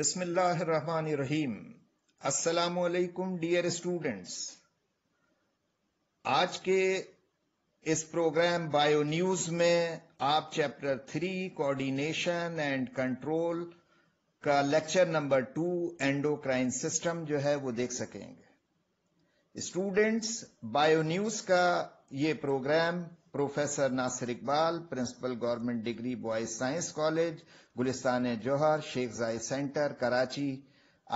बिस्मिल्लाहिर्रहमानिर्रहीम अस्सलाम वालेकुम डियर स्टूडेंट्स आज के इस प्रोग्राम बायो न्यूज में आप chapter three coordination and control का lecture number two endocrine system जो है वो देख सकेंगे स्टूडेंट्स बायो न्यूज का ये programme professor Nasir Iqbal principal government degree boys science college Gulistan Jauhar Sheikh Zayed centre Karachi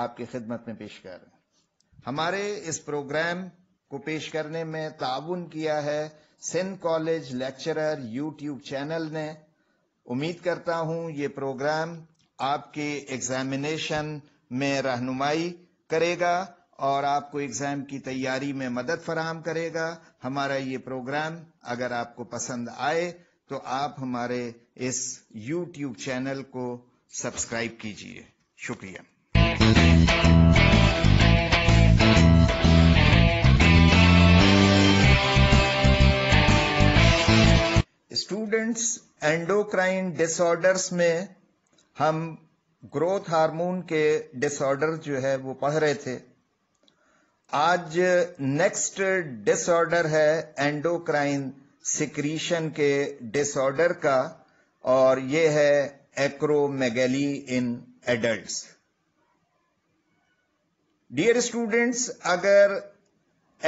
आपकी खिदमत में पेश कर रहे हमारे इस प्रोग्राम को पेश करने में ताउन किया है Sindh college lecturer YouTube channel ने उम्मीद करता हूं ये प्रोग्राम आपके एग्जामिनेशन में रहनुमाई करेगा और आपको एग्जाम की तैयारी में मदद फराहम करेगा हमारा ये प्रोग्राम अगर आपको पसंद आए तो आप हमारे इस यूट्यूब चैनल को सब्सक्राइब कीजिए शुक्रिया स्टूडेंट्स एंडोक्राइन डिसऑर्डर्स में हम ग्रोथ हार्मोन के डिसऑर्डर जो है वो पढ़ रहे थे आज नेक्स्ट डिसऑर्डर है एंडोक्राइन सिक्रीशन के डिसऑर्डर का और ये है acromegaly in adults dear students अगर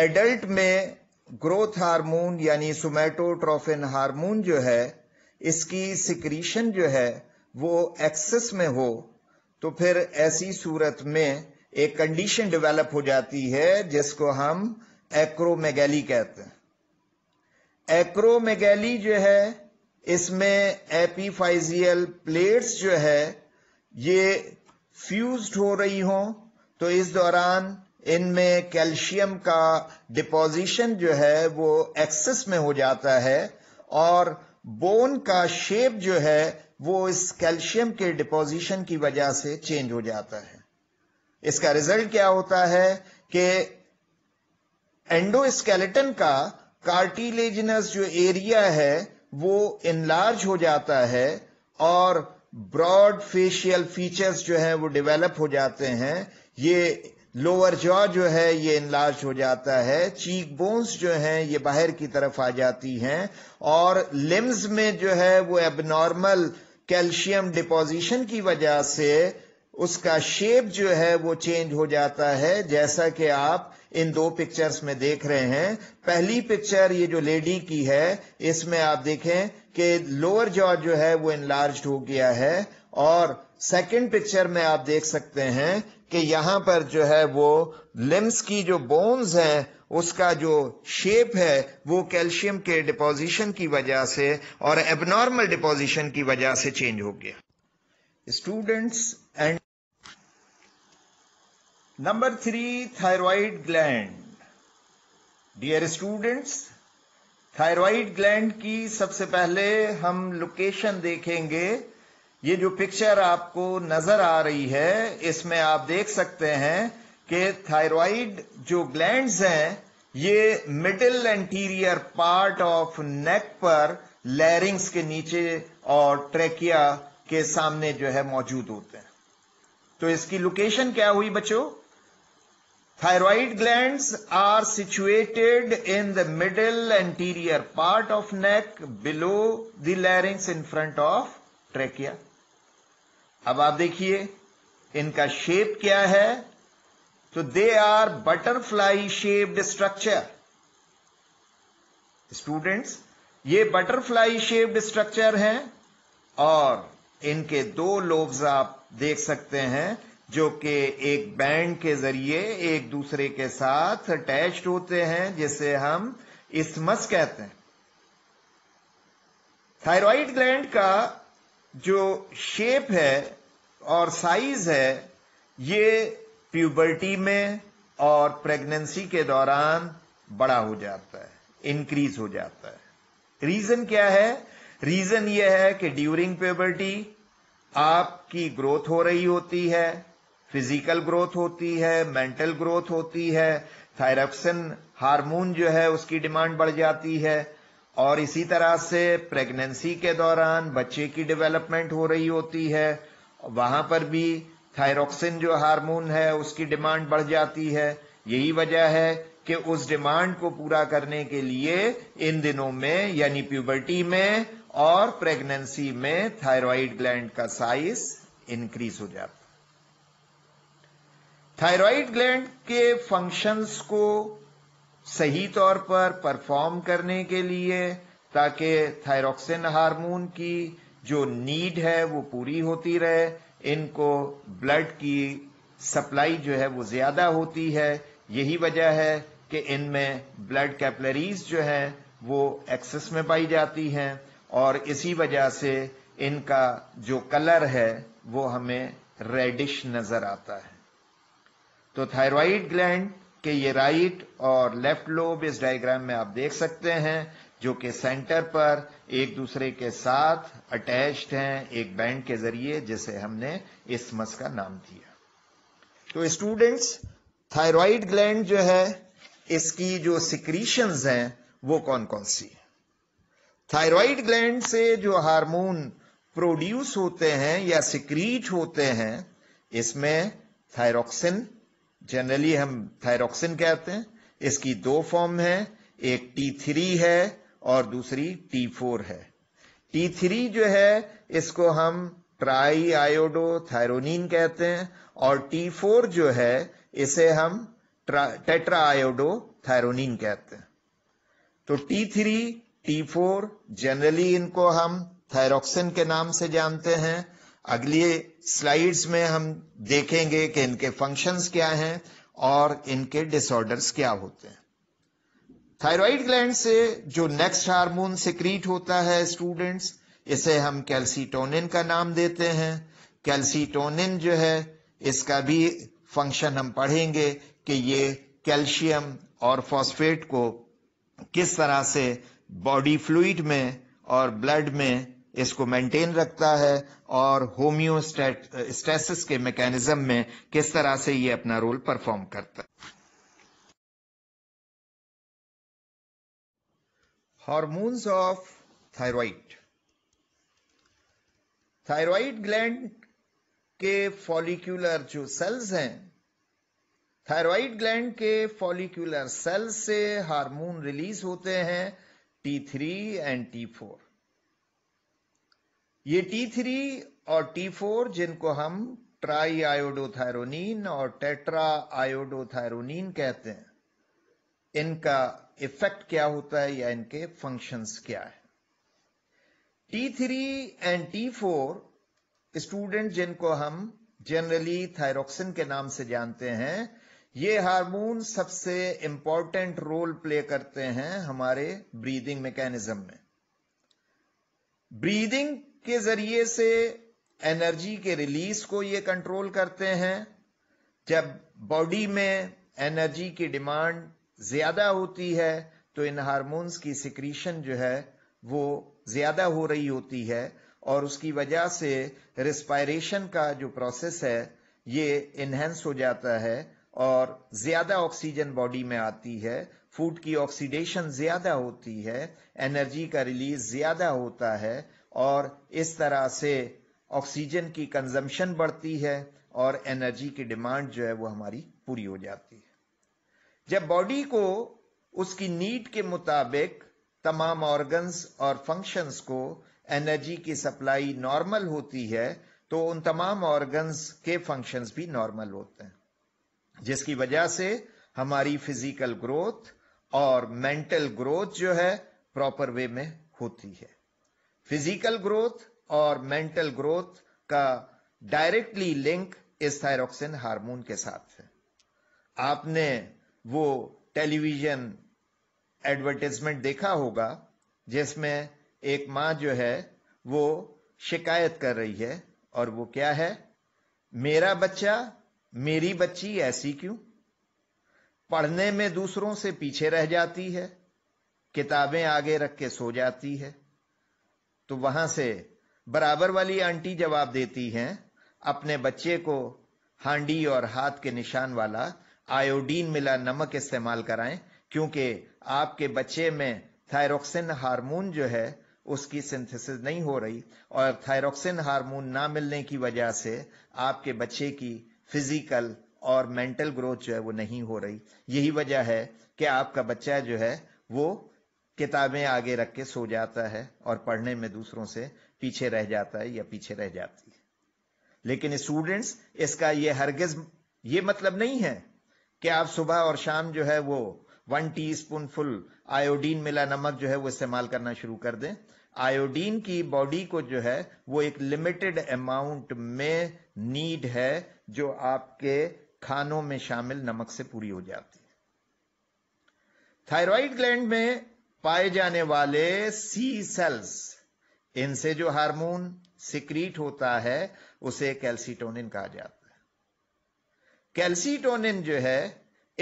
एडल्ट में ग्रोथ हार्मोन यानी सोमैटोट्रोफिन हार्मोन जो है इसकी सिक्रीशन जो है वो एक्सेस में हो तो फिर ऐसी सूरत में एक कंडीशन डेवलप हो जाती है जिसको हम एक्रोमेगैली कहते हैं एक्रोमेगैली जो है इसमें एपीफाइजियल प्लेट्स जो है ये फ्यूज्ड हो रही हो तो इस दौरान इनमें कैल्शियम का डिपोजिशन जो है वो एक्सेस में हो जाता है और बोन का शेप जो है वो इस कैल्शियम के डिपोजिशन की वजह से चेंज हो जाता है इसका रिजल्ट क्या होता है कि एंडोस्केलेटन का कार्टिलेजिनस जो एरिया है वो इनलार्ज हो जाता है और ब्रॉड फेशियल फीचर्स जो है वो डेवलप हो जाते हैं ये लोअर जॉ जो है ये इनलार्ज हो जाता है चीक बोन्स जो है ये बाहर की तरफ आ जाती हैं और लिम्स में जो है वो एबनॉर्मल कैल्शियम डिपोजिशन की वजह से उसका शेप जो है वो चेंज हो जाता है जैसा कि आप इन दो पिक्चर्स में देख रहे हैं पहली पिक्चर ये जो लेडी की है इसमें आप देखें कि लोअर जॉ जो है वो इनलार्ज हो गया है और सेकंड पिक्चर में आप देख सकते हैं कि यहां पर जो है वो लिम्स की जो बोन्स हैं उसका जो शेप है वो कैल्शियम के डिपोजिशन की वजह से और एबनॉर्मल डिपोजिशन की वजह से चेंज हो गया students and number three thyroid gland dear students thyroid gland की सबसे पहले हम लोकेशन देखेंगे ये जो पिक्चर आपको नजर आ रही है इसमें आप देख सकते हैं कि थायराइड जो ग्लैंड्स हैं ये middle anterior part of neck पर लैरिंग्स के नीचे और ट्रेकिया के सामने जो है मौजूद होते हैं तो इसकी लोकेशन क्या हुई बच्चों Thyroid glands are situated in the middle anterior part of neck below the larynx in front of trachea. अब आप देखिए इनका शेप क्या है तो they are butterfly shaped structure students ये बटरफ्लाई शेप्ड स्ट्रक्चर हैं और इनके दो लोब्स आप देख सकते हैं जो कि एक बैंड के जरिए एक दूसरे के साथ अटैच होते हैं जिसे हम इसमस कहते हैं थायराइड ग्लैंड का जो शेप है और साइज है ये प्यूबर्टी में और प्रेगनेंसी के दौरान बड़ा हो जाता है इंक्रीज हो जाता है रीजन क्या है रीजन ये है कि ड्यूरिंग प्यूबर्टी आपकी ग्रोथ हो रही होती है फिजिकल ग्रोथ होती है मेंटल ग्रोथ होती है थायरॉक्सिन हार्मोन जो है उसकी डिमांड बढ़ जाती है और इसी तरह से प्रेगनेंसी के दौरान बच्चे की डेवलपमेंट हो रही होती है वहां पर भी थायरॉक्सिन जो हार्मोन है उसकी डिमांड बढ़ जाती है यही वजह है कि उस डिमांड को पूरा करने के लिए इन दिनों में यानी प्यूबर्टी में और प्रेगनेंसी में थायराइड ग्लैंड का साइज इंक्रीज हो जाता है थायराइड ग्लैंड के फंक्शंस को सही तौर पर परफॉर्म करने के लिए ताकि थायरोक्सिन हार्मोन की जो नीड है वो पूरी होती रहे इनको ब्लड की सप्लाई जो है वो ज्यादा होती है यही वजह है कि इनमें ब्लड कैपलरीज जो है वो एक्सेस में पाई जाती हैं और इसी वजह से इनका जो कलर है वो हमें रेडिश नजर आता है तो थायराइड ग्लैंड के ये राइट और लेफ्ट लोब इस डायग्राम में आप देख सकते हैं जो कि सेंटर पर एक दूसरे के साथ अटैच्ड हैं एक बैंड के जरिए जिसे हमने इसमस का नाम दिया तो स्टूडेंट्स थायराइड ग्लैंड जो है इसकी जो सिक्रीशंस हैं वो कौन कौन सी है थायराइड ग्लैंड से जो हार्मोन प्रोड्यूस होते हैं या सिक्रीट होते हैं इसमें थायरोक्सिन जनरली हम थायरोक्सिन कहते हैं इसकी दो फॉर्म है एक टी थ्री है और दूसरी टी फोर है टी थ्री जो है इसको हम ट्राई आयोडो थायरोनिन कहते हैं और टी फोर जो है इसे हम टेट्रा आयोडो थायरोनिन कहते हैं तो T three T four generally इनको हम थायरोक्सिन के नाम से जानते हैं अगले स्लाइड्स में हम देखेंगे कि इनके फंक्शंस क्या हैं और इनके डिसऑर्डर्स क्या होते हैं थायराइड ग्लैंड से जो नेक्स्ट हार्मोन सिक्रीट होता है स्टूडेंट्स इसे हम कैल्सीटोनिन का नाम देते हैं कैल्सीटोनिन जो है इसका भी फंक्शन हम पढ़ेंगे कि ये कैल्शियम और फॉस्फेट को किस तरह से बॉडी फ्लूड में और ब्लड में इसको मेंटेन रखता है और होम्योस्टेसिस के मैकेनिज्म में किस तरह से ये अपना रोल परफॉर्म करता है hormones of thyroid thyroid gland के फॉलिक्यूलर जो सेल्स हैं थायराइड ग्लैंड के फॉलिक्यूलर सेल्स से हार्मोन रिलीज होते हैं T three and T four ये टी थ्री और टी फोर जिनको हम ट्राई आयोडोथायरोनिन और टेट्रा आयोडोथायरोनिन कहते हैं इनका इफेक्ट क्या होता है या इनके फंक्शंस क्या है T three and T four student जिनको हम जनरली थायरोक्सिन के नाम से जानते हैं ये हार्मोन सबसे इंपॉर्टेंट रोल प्ले करते हैं हमारे ब्रीदिंग मैकेनिज्म में ब्रीदिंग के जरिए से एनर्जी के रिलीज को ये कंट्रोल करते हैं जब बॉडी में एनर्जी की डिमांड ज्यादा होती है तो इन हार्मोन्स की सिक्रीशन जो है वो ज्यादा हो रही होती है और उसकी वजह से रिस्पायरेशन का जो प्रोसेस है ये इन्हेंस हो जाता है और ज्यादा ऑक्सीजन बॉडी में आती है फूड की ऑक्सीडेशन ज्यादा होती है एनर्जी का रिलीज ज्यादा होता है और इस तरह से ऑक्सीजन की कंजम्पशन बढ़ती है और एनर्जी की डिमांड जो है वो हमारी पूरी हो जाती है जब बॉडी को उसकी नीड के मुताबिक तमाम ऑर्गन्स और फंक्शंस को एनर्जी की सप्लाई नॉर्मल होती है तो उन तमाम ऑर्गन्स के फंक्शंस भी नॉर्मल होते हैं जिसकी वजह से हमारी फिजिकल ग्रोथ और मेंटल ग्रोथ जो है प्रॉपर वे में होती है फिजिकल ग्रोथ और मेंटल ग्रोथ का डायरेक्टली लिंक इस थायरोक्सिन हार्मोन के साथ है आपने वो टेलीविजन एडवर्टिजमेंट देखा होगा जिसमें एक मां जो है वो शिकायत कर रही है और वो क्या है मेरा बच्चा मेरी बच्ची ऐसी क्यों पढ़ने में दूसरों से पीछे रह जाती है किताबें आगे रख के सो जाती है तो वहां से बराबर वाली आंटी जवाब देती हैं अपने बच्चे को हांडी और हाथ के निशान वाला आयोडीन मिला नमक इस्तेमाल कराएं क्योंकि आपके बच्चे में थायरोक्सिन हार्मोन जो है उसकी सिंथेसिस नहीं हो रही और थायरोक्सिन हार्मोन ना मिलने की वजह से आपके बच्चे की फिजिकल और मेंटल ग्रोथ जो है वो नहीं हो रही यही वजह है कि आपका बच्चा जो है वो किताबें आगे रख के सो जाता है और पढ़ने में दूसरों से पीछे रह जाता है या पीछे रह जाती है लेकिन स्टूडेंट्स इसका ये हरगिज ये मतलब नहीं है कि आप सुबह और शाम जो है वो वन टीस्पून फुल आयोडीन मिला नमक जो है वो इस्तेमाल करना शुरू कर दें आयोडीन की बॉडी को जो है वो एक लिमिटेड अमाउंट में नीड है जो आपके खानों में शामिल नमक से पूरी हो जाती है थायराइड ग्लैंड में पाए जाने वाले सी सेल्स इनसे जो हार्मोन सिक्रीट होता है उसे कैल्सीटोनिन कहा जाता है कैल्सीटोनिन जो है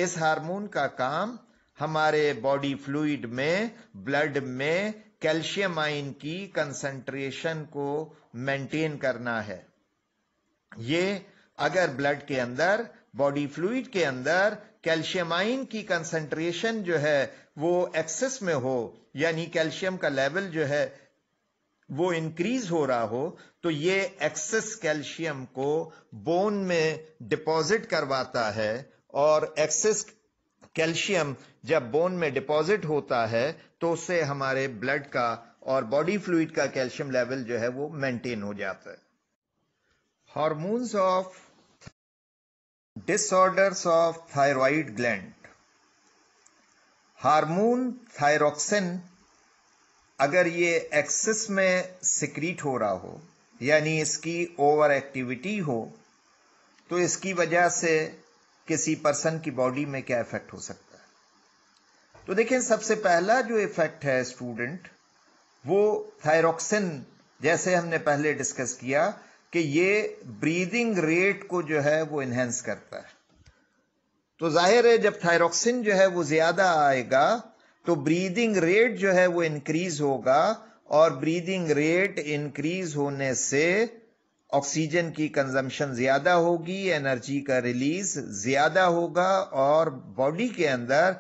इस हार्मोन का काम हमारे बॉडी फ्लूइड में ब्लड में कैल्शियम आइन की कंसंट्रेशन को मेंटेन करना है ये अगर ब्लड के अंदर बॉडी फ्लूड के अंदर कैल्शियम आइन की कंसंट्रेशन जो है वो एक्सेस में हो यानी कैल्शियम का लेवल जो है वो इंक्रीज हो रहा हो तो ये एक्सेस कैल्शियम को बोन में डिपॉजिट करवाता है और एक्सेस कैल्शियम जब बोन में डिपॉजिट होता है तो उससे हमारे ब्लड का और बॉडी फ्लूड का कैल्शियम लेवल जो है वो मेंटेन हो जाता है hormones of disorders of thyroid gland hormone thyroxine अगर ये एक्सेस में सिक्रीट हो रहा हो यानी इसकी ओवर एक्टिविटी हो तो इसकी वजह से किसी पर्सन की बॉडी में क्या इफेक्ट हो सकता है तो देखें सबसे पहला जो इफेक्ट है स्टूडेंट वो थायरोक्सिन जैसे हमने पहले डिस्कस किया कि ये ब्रीदिंग रेट को जो है वो इन्हेंस करता है तो जाहिर है जब थायरोक्सिन जो है वो ज्यादा आएगा तो ब्रीदिंग रेट जो है वो इंक्रीज होगा और ब्रीदिंग रेट इंक्रीज होने से ऑक्सीजन की कंजम्पशन ज्यादा होगी एनर्जी का रिलीज ज्यादा होगा और बॉडी के अंदर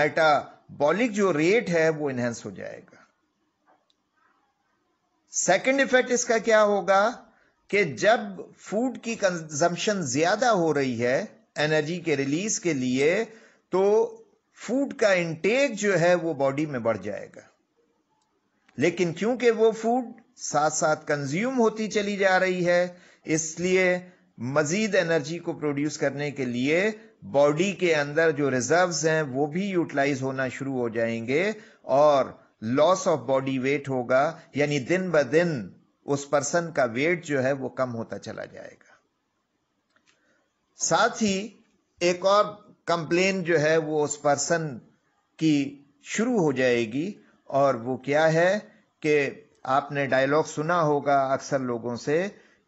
मेटाबॉलिक जो रेट है वो इनहेंस हो जाएगा सेकंड इफेक्ट इसका क्या होगा कि जब फूड की कंजम्पशन ज्यादा हो रही है एनर्जी के रिलीज के लिए तो फूड का इंटेक जो है वो बॉडी में बढ़ जाएगा लेकिन क्योंकि वो फूड साथ साथ कंज्यूम होती चली जा रही है इसलिए मजीद एनर्जी को प्रोड्यूस करने के लिए बॉडी के अंदर जो रिजर्व्स हैं वो भी यूटिलाइज होना शुरू हो जाएंगे और लॉस ऑफ बॉडी वेट होगा यानी दिन ब दिन उस पर्सन का वेट जो है वो कम होता चला जाएगा साथ ही एक और कंप्लेन जो है वो उस पर्सन की शुरू हो जाएगी और वो क्या है कि आपने डायलॉग सुना होगा अक्सर लोगों से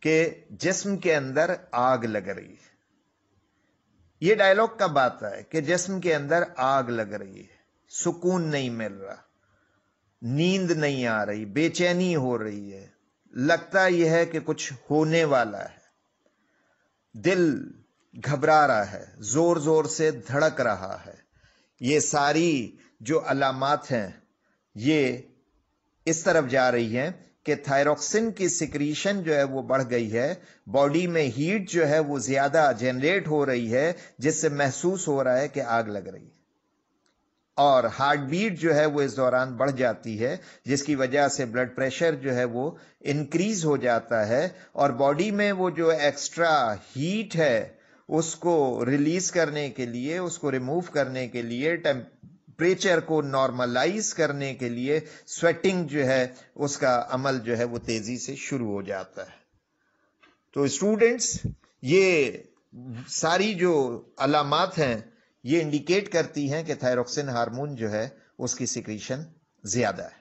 कि जिस्म के अंदर आग लग रही है ये डायलॉग का बात है कि जिस्म के अंदर आग लग रही है सुकून नहीं मिल रहा नींद नहीं आ रही बेचैनी हो रही है लगता यह है कि कुछ होने वाला है दिल घबरा रहा है जोर जोर से धड़क रहा है ये सारी जो अलामत हैं ये इस तरफ जा रही हैं कि थायरोक्सिन की सिक्रीशन जो है वो बढ़ गई है बॉडी में हीट जो है वो ज्यादा जनरेट हो रही है जिससे महसूस हो रहा है कि आग लग रही है और हार्ट बीट जो है वो इस दौरान बढ़ जाती है जिसकी वजह से ब्लड प्रेशर जो है वो इंक्रीज हो जाता है और बॉडी में वो जो एक्स्ट्रा हीट है उसको रिलीज करने के लिए उसको रिमूव करने के लिए टेम्परेचर को नॉर्मलाइज करने के लिए स्वेटिंग जो है उसका अमल जो है वो तेजी से शुरू हो जाता है तो स्टूडेंट्स ये सारी जो अलामत हैं ये इंडिकेट करती हैं कि थायरोक्सिन हार्मोन जो है उसकी सिक्रीशन ज्यादा है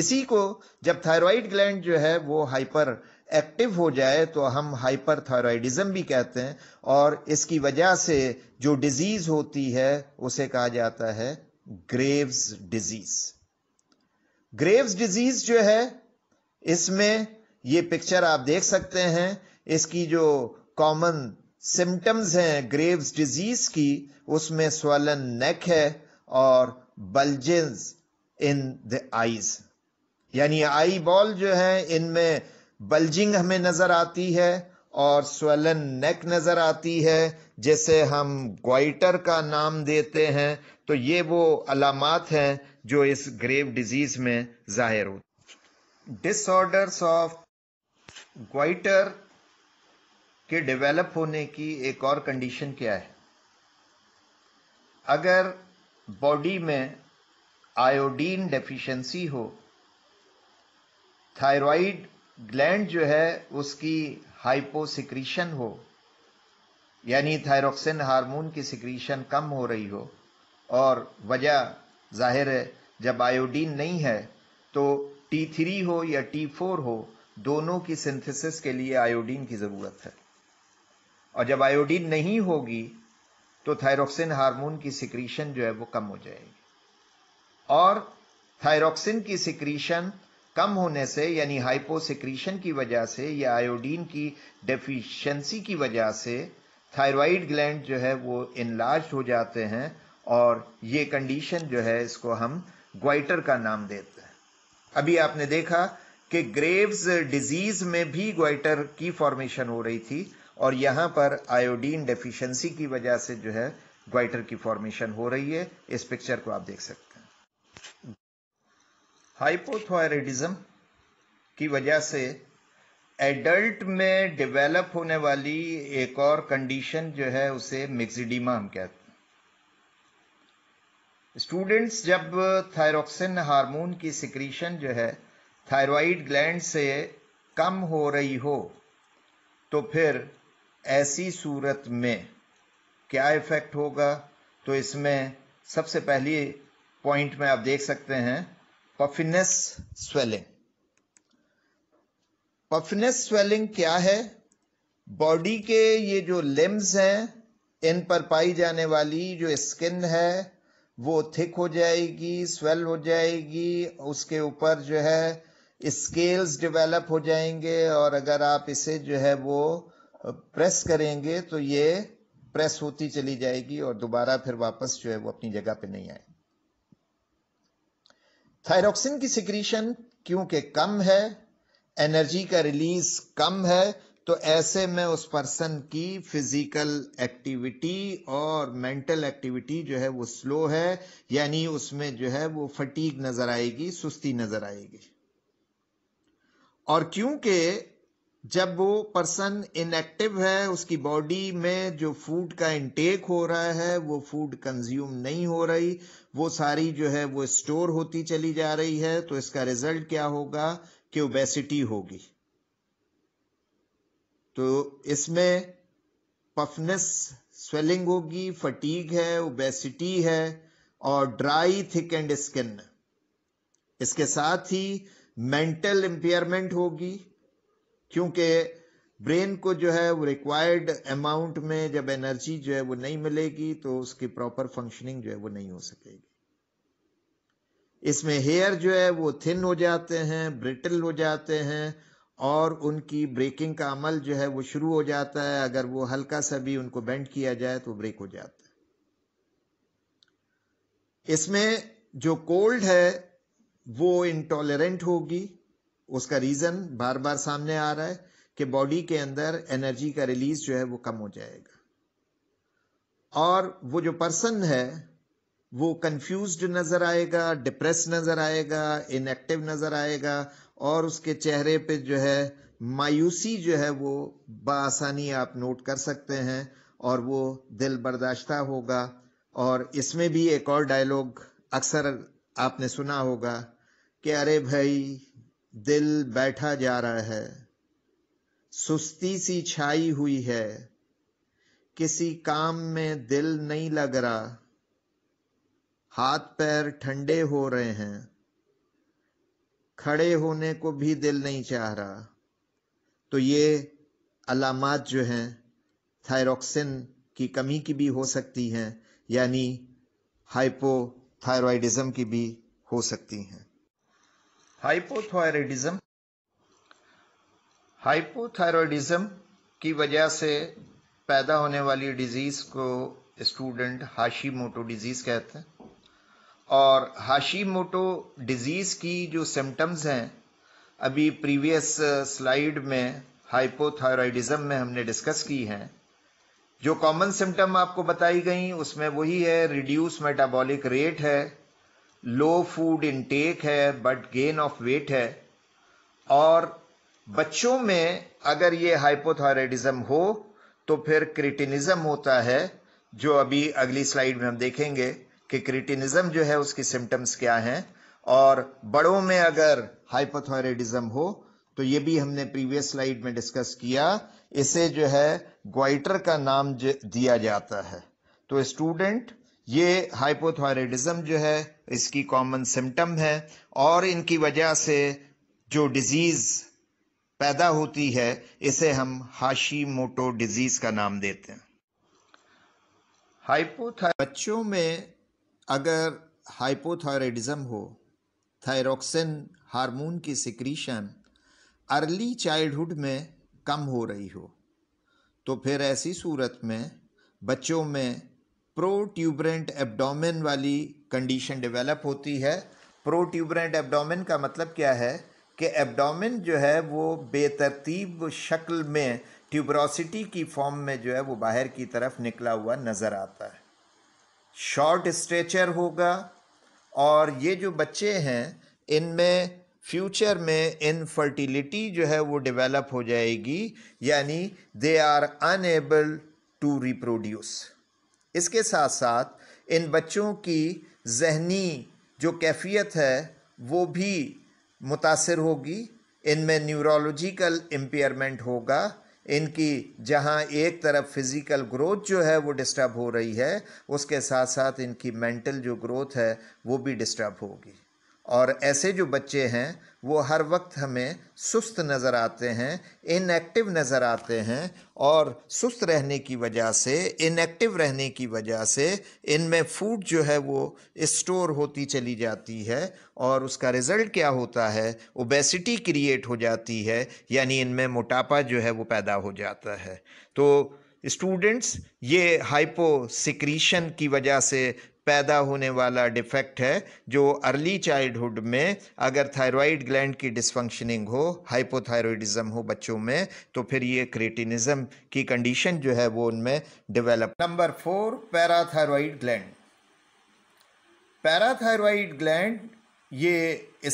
इसी को जब थायराइड ग्लैंड जो है वो हाइपर एक्टिव हो जाए तो हम हाइपर थायराइडिज्म भी कहते हैं और इसकी वजह से जो डिजीज होती है उसे कहा जाता है ग्रेव्स डिजीज ग्रेव्स डिजीज जो है इसमें ये पिक्चर आप देख सकते हैं इसकी जो कॉमन सिम्टम्स हैं ग्रेव्स डिजीज की उसमें स्वलन नेक है और बल्जेंस इन द आईज यानी आई बॉल जो है इनमें बल्जिंग हमें नजर आती है और स्वेलन नेक नजर आती है जैसे हम ग्वाइटर का नाम देते हैं तो ये वो अलामत हैं जो इस ग्रेव डिजीज में जाहिर होती डिसऑर्डर्स ऑफ ग्वाइटर के डेवलप होने की एक और कंडीशन क्या है अगर बॉडी में आयोडीन डेफिशिएंसी हो थायराइड ग्लैंड जो है उसकी हाइपोसिक्रीशन हो यानी थायरोक्सिन हार्मोन की सिक्रीशन कम हो रही हो और वजह जाहिर है जब आयोडीन नहीं है तो टी थ्री हो या टी फोर हो दोनों की सिंथेसिस के लिए आयोडीन की ज़रूरत है और जब आयोडीन नहीं होगी तो थायरोक्सिन हार्मोन की सिक्रीशन जो है वो कम हो जाएगी और थायरोक्सिन की सिक्रीशन कम होने से यानी हाइपोसिक्रीशन की वजह से या आयोडीन की डेफिशिएंसी की वजह से थायराइड ग्लैंड जो है वो इनलार्ज हो जाते हैं और ये कंडीशन जो है इसको हम ग्वाइटर का नाम देते हैं अभी आपने देखा कि ग्रेव्स डिजीज में भी ग्वाइटर की फॉर्मेशन हो रही थी और यहां पर आयोडीन डेफिशिएंसी की वजह से जो है ग्वाइटर की फॉर्मेशन हो रही है इस पिक्चर को आप देख सकते हैं हाइपोथायरेडिज्म की वजह से एडल्ट में डेवलप होने वाली एक और कंडीशन जो है उसे मिक्सिडीमा हम कहते हैं स्टूडेंट्स जब थायरोक्सिन हार्मोन की सिक्रीशन जो है थायराइड ग्लैंड से कम हो रही हो तो फिर ऐसी सूरत में क्या इफ़ेक्ट होगा तो इसमें सबसे पहली पॉइंट में आप देख सकते हैं पफिनेस स्वेलिंग पफिनेस स्वेलिंग क्या है बॉडी के ये जो लिम्स हैं इन पर पाई जाने वाली जो स्किन है वो थिक हो जाएगी स्वेल हो जाएगी उसके ऊपर जो है स्केल्स डेवलप हो जाएंगे और अगर आप इसे जो है वो प्रेस करेंगे तो ये प्रेस होती चली जाएगी और दोबारा फिर वापस जो है वो अपनी जगह पे नहीं आए थायरोक्सिन की सिक्रीशन क्योंकि कम है एनर्जी का रिलीज कम है तो ऐसे में उस पर्सन की फिजिकल एक्टिविटी और मेंटल एक्टिविटी जो है वो स्लो है यानी उसमें जो है वो फटीक नजर आएगी सुस्ती नजर आएगी और क्योंकि जब वो पर्सन इनएक्टिव है उसकी बॉडी में जो फूड का इंटेक हो रहा है वो फूड कंज्यूम नहीं हो रही वो सारी जो है वो स्टोर होती चली जा रही है तो इसका रिजल्ट क्या होगा कि ओबेसिटी होगी तो इसमें पफनेस स्वेलिंग होगी फटीग है ओबेसिटी है और ड्राई थिक एंड स्किन इसके साथ ही मेंटल इंपेयरमेंट होगी क्योंकि ब्रेन को जो है वो रिक्वायर्ड अमाउंट में जब एनर्जी जो है वो नहीं मिलेगी तो उसकी प्रॉपर फंक्शनिंग जो है वो नहीं हो सकेगी इसमें हेयर जो है वो थिन हो जाते हैं ब्रिटल हो जाते हैं और उनकी ब्रेकिंग का अमल जो है वो शुरू हो जाता है अगर वो हल्का सा भी उनको बेंड किया जाए तो ब्रेक हो जाता है इसमें जो कोल्ड है वो इंटॉलरेंट होगी उसका रीजन बार बार सामने आ रहा है कि बॉडी के अंदर एनर्जी का रिलीज जो है वो कम हो जाएगा और वो जो पर्सन है वो कंफ्यूज्ड नजर आएगा डिप्रेस नजर आएगा इनएक्टिव नजर आएगा और उसके चेहरे पे जो है मायूसी जो है वो बासानी आप नोट कर सकते हैं और वो दिल बर्दाश्ता होगा और इसमें भी एक और डायलॉग अक्सर आपने सुना होगा कि अरे भाई दिल बैठा जा रहा है सुस्ती सी छाई हुई है किसी काम में दिल नहीं लग रहा हाथ पैर ठंडे हो रहे हैं खड़े होने को भी दिल नहीं चाह रहा तो ये अलामत जो हैं थायरोक्सिन की कमी की भी हो सकती हैं यानी हाइपोथायरॉयडिज्म की भी हो सकती हैं हाइपोथायरॉयडिज्म हाइपोथायरॉयडिज्म की वजह से पैदा होने वाली डिजीज़ को स्टूडेंट हाशी मोटो डिजीज़ कहते हैं और हाशी मोटो डिजीज़ की जो सिम्टम्स हैं अभी प्रीवियस स्लाइड में हाइपोथायरॉयडिज्म में हमने डिस्कस की हैं जो कॉमन सिम्टम आपको बताई गई उसमें वही है रिड्यूस मेटाबॉलिक रेट है लो फूड इनटेक है बट गेन ऑफ वेट है और बच्चों में अगर ये हाइपोथायरेडिज्म हो तो फिर क्रिटिनिज्म होता है जो अभी अगली स्लाइड में हम देखेंगे कि क्रिटिनिज्म जो है उसकी सिम्टम्स क्या हैं और बड़ों में अगर हाइपोथायरेडिज्म हो तो ये भी हमने प्रीवियस स्लाइड में डिस्कस किया इसे जो है ग्वाइटर का नाम दिया जाता है तो स्टूडेंट ये हाइपोथायरेडिज्म जो है इसकी कॉमन सिम्टम है और इनकी वजह से जो डिजीज पैदा होती है इसे हम हाशी मोटो डिजीज का नाम देते हैं हाइपोथाय बच्चों में अगर हाइपोथायरेडिज्म हो थायरोक्सिन हार्मोन की सिक्रीशन अर्ली चाइल्डहुड में कम हो रही हो तो फिर ऐसी सूरत में बच्चों में प्रोट्यूबरेंट एब्डोमेन वाली कंडीशन डेवलप होती है प्रोट्यूबरेंट एब्डोमेन का मतलब क्या है कि एब्डोमेन जो है वो बेतरतीब शक्ल में ट्यूबरोसिटी की फॉर्म में जो है वो बाहर की तरफ निकला हुआ नज़र आता है शॉर्ट स्ट्रेचर होगा और ये जो बच्चे हैं इनमें फ्यूचर में इनफर्टिलिटी जो है वो डेवलप हो जाएगी यानी they are unable to reproduce इसके साथ साथ इन बच्चों की जहनी जो कैफियत है वो भी मुतासर होगी इनमें न्यूरोलॉजिकल इम्पेयरमेंट होगा इनकी जहाँ एक तरफ फिज़िकल ग्रोथ जो है वो डिस्टर्ब हो रही है उसके साथ साथ इनकी मेंटल जो ग्रोथ है वो भी डिस्टर्ब होगी और ऐसे जो बच्चे हैं वो हर वक्त हमें सुस्त नज़र आते हैं इनएक्टिव नज़र आते हैं और सुस्त रहने की वजह से इनएक्टिव रहने की वजह से इनमें फूड जो है वो स्टोर होती चली जाती है और उसका रिज़ल्ट क्या होता है ओबेसिटी क्रिएट हो जाती है यानी इनमें मोटापा जो है वो पैदा हो जाता है तो स्टूडेंट्स ये हाइपोसिक्रीशन की वजह से पैदा होने वाला डिफेक्ट है जो अर्ली चाइल्डहुड में अगर थायराइड ग्लैंड की डिसफंक्शनिंग हो हाइपोथायरॉयडिज्म हो बच्चों में तो फिर ये क्रेटिनिज्म की कंडीशन जो है वो उनमें develop number four parathyroid gland parathyroid gland ये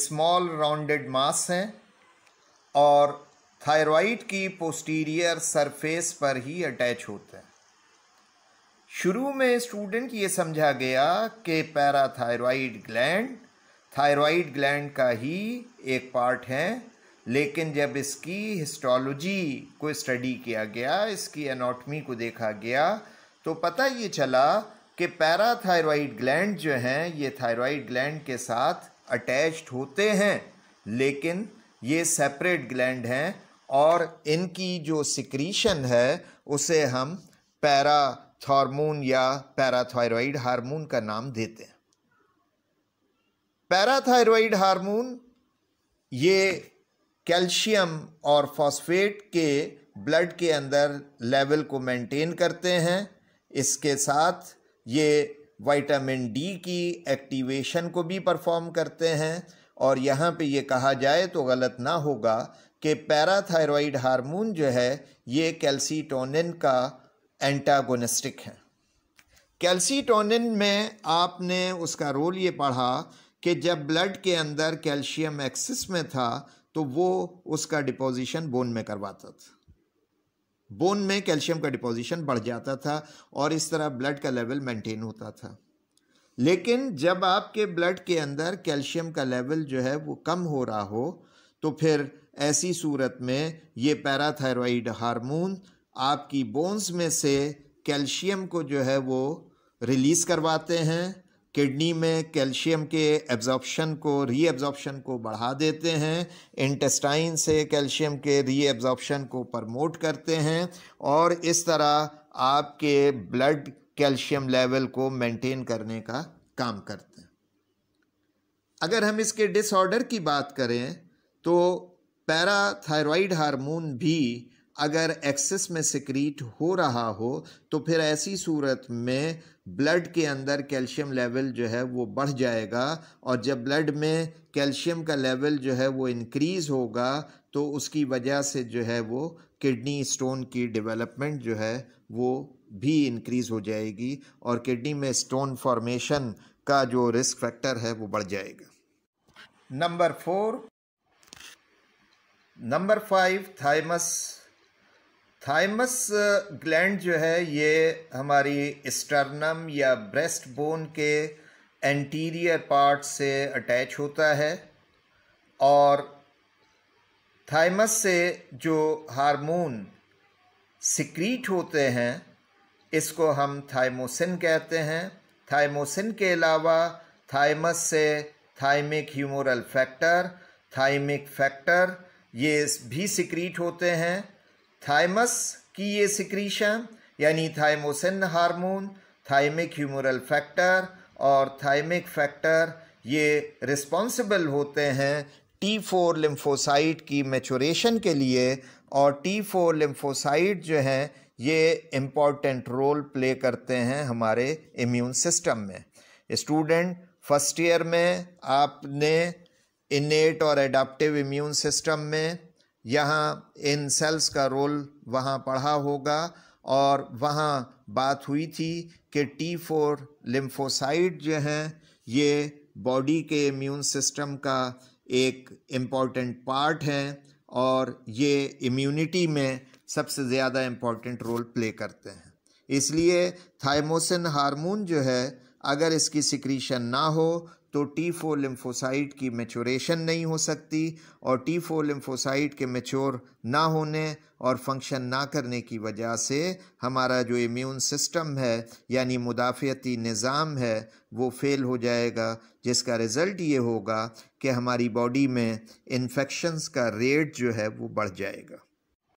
स्मॉल राउंडेड मास हैं और थायराइड की पोस्टीरियर सरफेस पर ही अटैच होते हैं शुरू में स्टूडेंट ये समझा गया कि पैराथायरॉइड ग्लैंड थायरॉइड ग्लैंड का ही एक पार्ट है लेकिन जब इसकी हिस्टोलॉजी को स्टडी किया गया इसकी एनाटॉमी को देखा गया तो पता ये चला कि पैराथायरॉइड ग्लैंड जो हैं ये थायरॉइड ग्लैंड के साथ अटैच्ड होते हैं लेकिन ये सेपरेट ग्लैंड हैं और इनकी जो सिक्रीशन है उसे हम पैरा हार्मोन या पैराथायरॉइड हार्मोन का नाम देते हैं पैराथायरॉइड हार्मोन ये कैल्शियम और फॉस्फेट के ब्लड के अंदर लेवल को मेंटेन करते हैं इसके साथ ये विटामिन डी की एक्टिवेशन को भी परफॉर्म करते हैं और यहाँ पे ये कहा जाए तो गलत ना होगा कि पैराथायरॉइड हार्मोन जो है ये कैल्सीटोनिन का एंटागोनिस्टिक हैं कैल्सीटोनिन में आपने उसका रोल ये पढ़ा कि जब ब्लड के अंदर कैल्शियम एक्सिस में था तो वो उसका डिपोजिशन बोन में करवाता था बोन में कैल्शियम का डिपोजिशन बढ़ जाता था और इस तरह ब्लड का लेवल मेंटेन होता था लेकिन जब आपके ब्लड के अंदर कैल्शियम का लेवल जो है वो कम हो रहा हो तो फिर ऐसी सूरत में ये पैराथायरॉइड हार्मोन आपकी बोन्स में से कैल्शियम को जो है वो रिलीज़ करवाते हैं किडनी में कैल्शियम के एब्जॉर्प्शन को रीएब्जॉर्प्शन को बढ़ा देते हैं इंटेस्टाइन से कैल्शियम के रीएब्जॉर्प्शन को प्रमोट करते हैं और इस तरह आपके ब्लड कैल्शियम लेवल को मेंटेन करने का काम करते हैं अगर हम इसके डिसऑर्डर की बात करें तो पैराथायरॉइड हार्मोन भी अगर एक्सेस में सिक्रीट हो रहा हो तो फिर ऐसी सूरत में ब्लड के अंदर कैल्शियम लेवल जो है वो बढ़ जाएगा और जब ब्लड में कैल्शियम का लेवल जो है वो इनक्रीज़ होगा तो उसकी वजह से जो है वो किडनी स्टोन की डेवलपमेंट जो है वो भी इंक्रीज़ हो जाएगी और किडनी में स्टोन फॉर्मेशन का जो रिस्क फैक्टर है वो बढ़ जाएगा number four number five thymus thymus gland uh, जो है ये हमारी स्टर्नम या ब्रेस्ट बोन के एंटीरियर पार्ट से अटैच होता है और थाइमस से जो हार्मोन सिक्रीट होते हैं इसको हम थाइमोसिन कहते हैं थाइमोसिन के अलावा थाइमस से thymic humoral factor thymic factor ये भी सिक्रीट होते हैं थाइमस की ये सिक्रीशन यानी thymosin hormone thymic humoral factor और थाइमिक फैक्टर ये रिस्पॉन्सिबल होते हैं टी फोर लिम्फोसाइट की मेचोरेशन के लिए और टी फोर लिम्फोसाइट जो हैं ये इम्पॉर्टेंट रोल प्ले करते हैं हमारे इम्यून सिस्टम में स्टूडेंट फर्स्ट ईयर में आपने इनेट और एडाप्टिव इम्यून सिस्टम में यहाँ इन सेल्स का रोल वहाँ पढ़ा होगा और वहाँ बात हुई थी कि टी फोर लिम्फोसाइड जो हैं ये बॉडी के इम्यून सिस्टम का एक इम्पॉर्टेंट पार्ट हैं और ये इम्यूनिटी में सबसे ज़्यादा इम्पॉर्टेंट रोल प्ले करते हैं इसलिए थायमोसिन हार्मोन जो है अगर इसकी सिक्रीशन ना हो तो टी फोर लिम्फोसाइट की मेचोरेशन नहीं हो सकती और टी फोर लिम्फोसाइट के मेच्योर ना होने और फंक्शन ना करने की वजह से हमारा जो इम्यून सिस्टम है यानी मुदाफ़ती निज़ाम है वो फेल हो जाएगा जिसका रिज़ल्ट ये होगा कि हमारी बॉडी में इन्फेक्शंस का रेट जो है वो बढ़ जाएगा